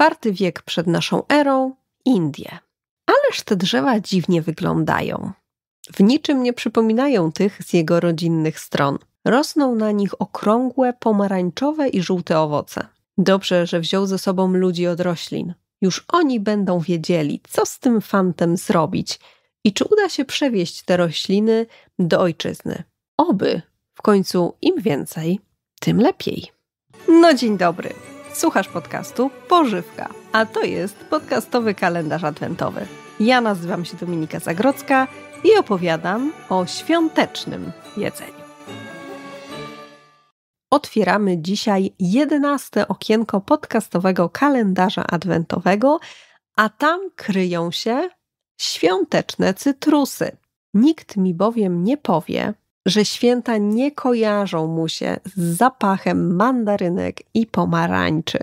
IV wiek przed naszą erą, Indie. Ależ te drzewa dziwnie wyglądają. W niczym nie przypominają tych z jego rodzinnych stron. Rosną na nich okrągłe, pomarańczowe i żółte owoce. Dobrze, że wziął ze sobą ludzi od roślin. Już oni będą wiedzieli, co z tym fantem zrobić i czy uda się przewieźć te rośliny do ojczyzny. Oby, w końcu im więcej, tym lepiej. No dzień dobry. Słuchasz podcastu Pożywka, a to jest podcastowy kalendarz adwentowy. Ja nazywam się Dominika Zagrodzka i opowiadam o świątecznym jedzeniu. Otwieramy dzisiaj jedenaste okienko podcastowego kalendarza adwentowego, a tam kryją się świąteczne cytrusy. Nikt mi bowiem nie powie, że święta nie kojarzą mu się z zapachem mandarynek i pomarańczy.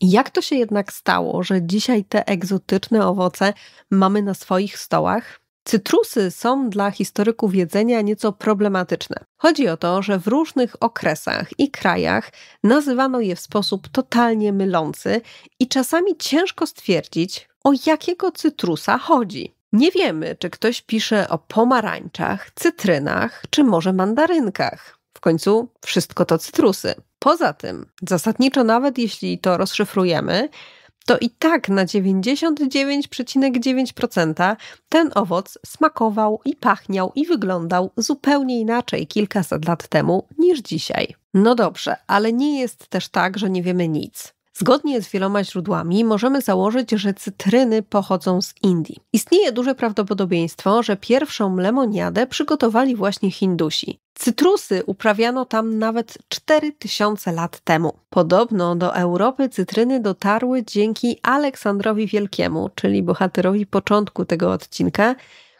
Jak to się jednak stało, że dzisiaj te egzotyczne owoce mamy na swoich stołach? Cytrusy są dla historyków jedzenia nieco problematyczne. Chodzi o to, że w różnych okresach i krajach nazywano je w sposób totalnie mylący i czasami ciężko stwierdzić, o jakiego cytrusa chodzi. Nie wiemy, czy ktoś pisze o pomarańczach, cytrynach, czy może mandarynkach. W końcu wszystko to cytrusy. Poza tym, zasadniczo nawet jeśli to rozszyfrujemy, to i tak na 99,9% ten owoc smakował i pachniał i wyglądał zupełnie inaczej kilkaset lat temu niż dzisiaj. No dobrze, ale nie jest też tak, że nie wiemy nic. Zgodnie z wieloma źródłami możemy założyć, że cytryny pochodzą z Indii. Istnieje duże prawdopodobieństwo, że pierwszą lemoniadę przygotowali właśnie Hindusi. Cytrusy uprawiano tam nawet 4000 lat temu. Podobno do Europy cytryny dotarły dzięki Aleksandrowi Wielkiemu, czyli bohaterowi początku tego odcinka,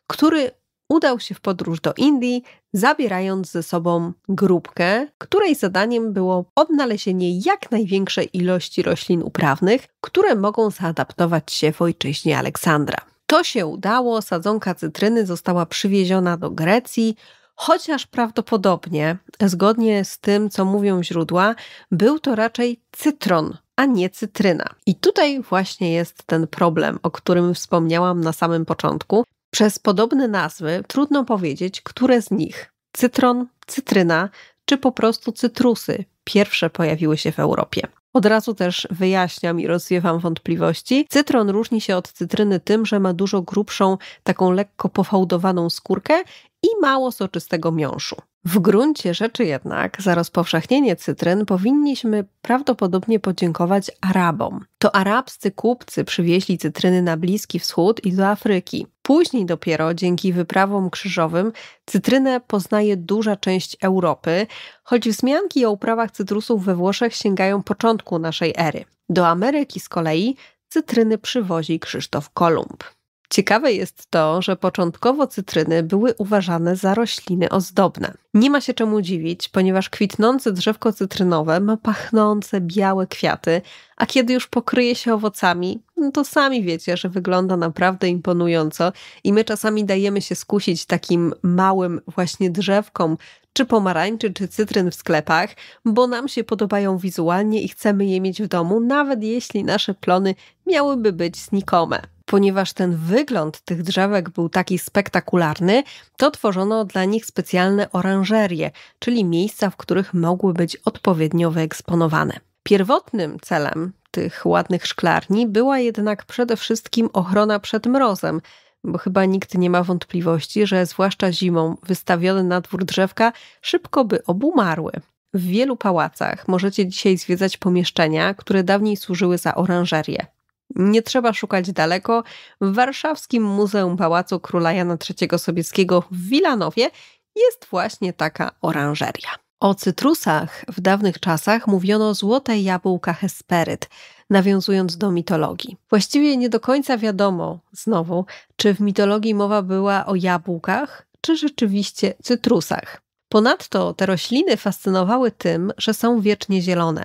który udał się w podróż do Indii, zabierając ze sobą grupkę, której zadaniem było odnalezienie jak największej ilości roślin uprawnych, które mogą zaadaptować się w ojczyźnie Aleksandra. To się udało, sadzonka cytryny została przywieziona do Grecji, chociaż prawdopodobnie, zgodnie z tym, co mówią źródła, był to raczej cytron, a nie cytryna. I tutaj właśnie jest ten problem, o którym wspomniałam na samym początku, przez podobne nazwy trudno powiedzieć, które z nich cytron, cytryna czy po prostu cytrusy pierwsze pojawiły się w Europie. Od razu też wyjaśniam i rozwiewam wątpliwości. Cytron różni się od cytryny tym, że ma dużo grubszą, taką lekko pofałdowaną skórkę i mało soczystego miąższu. W gruncie rzeczy jednak za rozpowszechnienie cytryn powinniśmy prawdopodobnie podziękować Arabom. To arabscy kupcy przywieźli cytryny na Bliski Wschód i do Afryki. Później dopiero dzięki wyprawom krzyżowym cytrynę poznaje duża część Europy, choć wzmianki o uprawach cytrusów we Włoszech sięgają początku naszej ery. Do Ameryki z kolei cytryny przywozi Krzysztof Kolumb. Ciekawe jest to, że początkowo cytryny były uważane za rośliny ozdobne. Nie ma się czemu dziwić, ponieważ kwitnące drzewko cytrynowe ma pachnące białe kwiaty, a kiedy już pokryje się owocami, no to sami wiecie, że wygląda naprawdę imponująco i my czasami dajemy się skusić takim małym właśnie drzewkom, czy pomarańczy, czy cytryn w sklepach, bo nam się podobają wizualnie i chcemy je mieć w domu, nawet jeśli nasze plony miałyby być znikome. Ponieważ ten wygląd tych drzewek był taki spektakularny, to tworzono dla nich specjalne oranżerie, czyli miejsca, w których mogły być odpowiednio wyeksponowane. Pierwotnym celem tych ładnych szklarni była jednak przede wszystkim ochrona przed mrozem, bo chyba nikt nie ma wątpliwości, że zwłaszcza zimą wystawione na dwór drzewka szybko by obumarły. W wielu pałacach możecie dzisiaj zwiedzać pomieszczenia, które dawniej służyły za oranżerię. Nie trzeba szukać daleko. W warszawskim Muzeum Pałacu Króla Jana III Sobieskiego w Wilanowie jest właśnie taka oranżeria. O cytrusach w dawnych czasach mówiono złote jabłka hesperyt, nawiązując do mitologii. Właściwie nie do końca wiadomo, znowu, czy w mitologii mowa była o jabłkach, czy rzeczywiście cytrusach. Ponadto te rośliny fascynowały tym, że są wiecznie zielone.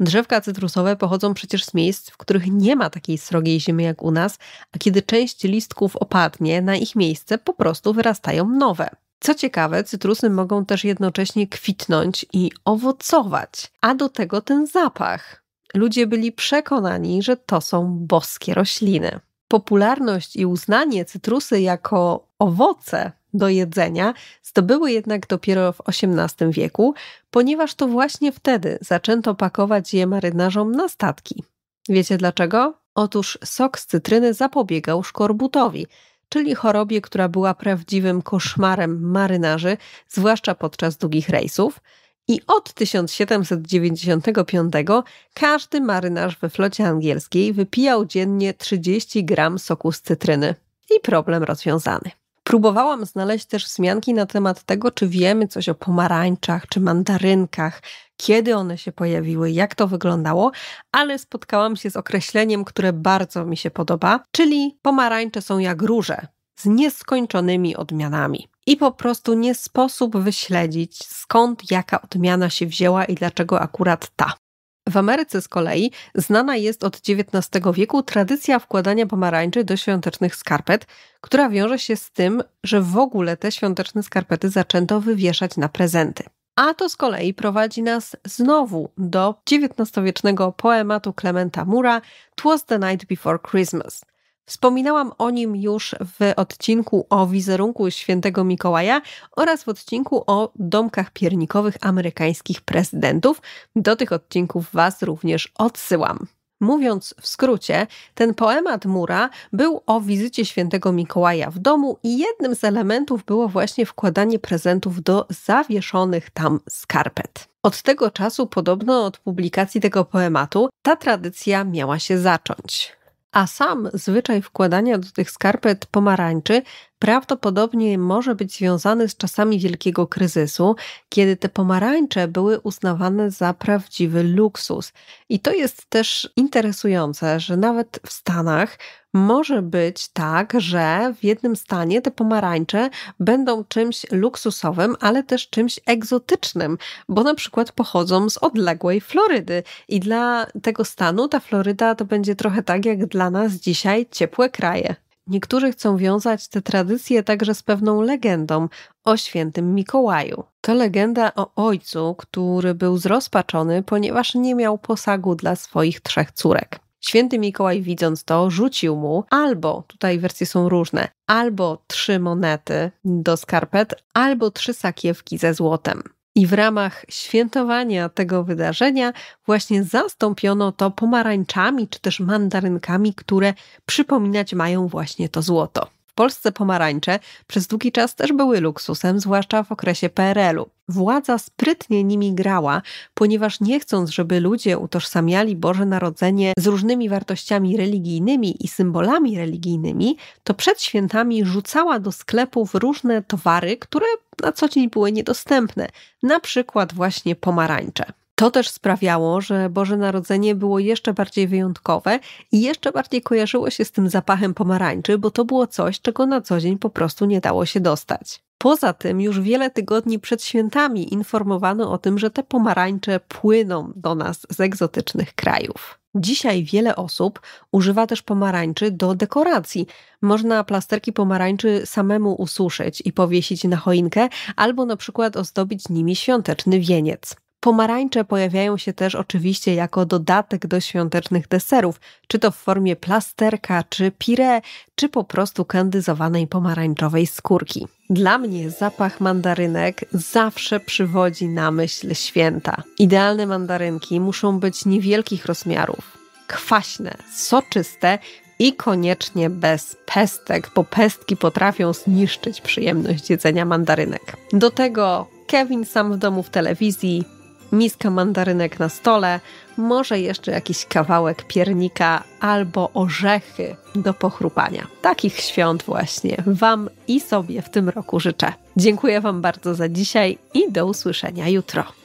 Drzewka cytrusowe pochodzą przecież z miejsc, w których nie ma takiej srogiej zimy jak u nas, a kiedy część listków opadnie, na ich miejsce po prostu wyrastają nowe. Co ciekawe, cytrusy mogą też jednocześnie kwitnąć i owocować, a do tego ten zapach. Ludzie byli przekonani, że to są boskie rośliny. Popularność i uznanie cytrusy jako owoce do jedzenia zdobyły jednak dopiero w XVIII wieku, ponieważ to właśnie wtedy zaczęto pakować je marynarzom na statki. Wiecie dlaczego? Otóż sok z cytryny zapobiegał szkorbutowi, czyli chorobie, która była prawdziwym koszmarem marynarzy, zwłaszcza podczas długich rejsów. I od 1795 każdy marynarz we flocie angielskiej wypijał dziennie 30 gram soku z cytryny. I problem rozwiązany. Próbowałam znaleźć też wzmianki na temat tego, czy wiemy coś o pomarańczach czy mandarynkach, kiedy one się pojawiły, jak to wyglądało, ale spotkałam się z określeniem, które bardzo mi się podoba, czyli pomarańcze są jak róże z nieskończonymi odmianami. I po prostu nie sposób wyśledzić, skąd jaka odmiana się wzięła i dlaczego akurat ta. W Ameryce z kolei znana jest od XIX wieku tradycja wkładania pomarańczy do świątecznych skarpet, która wiąże się z tym, że w ogóle te świąteczne skarpety zaczęto wywieszać na prezenty. A to z kolei prowadzi nas znowu do XIX-wiecznego poematu Clementa Mura Twas the Night Before Christmas. Wspominałam o nim już w odcinku o wizerunku świętego Mikołaja oraz w odcinku o domkach piernikowych amerykańskich prezydentów. Do tych odcinków Was również odsyłam. Mówiąc w skrócie, ten poemat Mura był o wizycie świętego Mikołaja w domu i jednym z elementów było właśnie wkładanie prezentów do zawieszonych tam skarpet. Od tego czasu, podobno od publikacji tego poematu, ta tradycja miała się zacząć a sam zwyczaj wkładania do tych skarpet pomarańczy prawdopodobnie może być związany z czasami wielkiego kryzysu, kiedy te pomarańcze były uznawane za prawdziwy luksus. I to jest też interesujące, że nawet w Stanach może być tak, że w jednym stanie te pomarańcze będą czymś luksusowym, ale też czymś egzotycznym, bo na przykład pochodzą z odległej Florydy i dla tego stanu ta Floryda to będzie trochę tak jak dla nas dzisiaj ciepłe kraje. Niektórzy chcą wiązać te tradycje także z pewną legendą o świętym Mikołaju. To legenda o ojcu, który był zrozpaczony, ponieważ nie miał posagu dla swoich trzech córek. Święty Mikołaj, widząc to, rzucił mu albo, tutaj wersje są różne, albo trzy monety do skarpet, albo trzy sakiewki ze złotem. I w ramach świętowania tego wydarzenia właśnie zastąpiono to pomarańczami czy też mandarynkami, które przypominać mają właśnie to złoto. W Polsce pomarańcze przez długi czas też były luksusem, zwłaszcza w okresie PRL-u. Władza sprytnie nimi grała, ponieważ nie chcąc, żeby ludzie utożsamiali Boże Narodzenie z różnymi wartościami religijnymi i symbolami religijnymi, to przed świętami rzucała do sklepów różne towary, które na co dzień były niedostępne, na przykład właśnie pomarańcze. To też sprawiało, że Boże Narodzenie było jeszcze bardziej wyjątkowe i jeszcze bardziej kojarzyło się z tym zapachem pomarańczy, bo to było coś, czego na co dzień po prostu nie dało się dostać. Poza tym już wiele tygodni przed świętami informowano o tym, że te pomarańcze płyną do nas z egzotycznych krajów. Dzisiaj wiele osób używa też pomarańczy do dekoracji. Można plasterki pomarańczy samemu ususzyć i powiesić na choinkę, albo na przykład ozdobić nimi świąteczny wieniec. Pomarańcze pojawiają się też oczywiście jako dodatek do świątecznych deserów, czy to w formie plasterka, czy pire, czy po prostu kandyzowanej pomarańczowej skórki. Dla mnie zapach mandarynek zawsze przywodzi na myśl święta. Idealne mandarynki muszą być niewielkich rozmiarów, kwaśne, soczyste i koniecznie bez pestek, bo pestki potrafią zniszczyć przyjemność jedzenia mandarynek. Do tego Kevin sam w domu w telewizji, miska mandarynek na stole, może jeszcze jakiś kawałek piernika albo orzechy do pochrupania. Takich świąt właśnie Wam i sobie w tym roku życzę. Dziękuję Wam bardzo za dzisiaj i do usłyszenia jutro.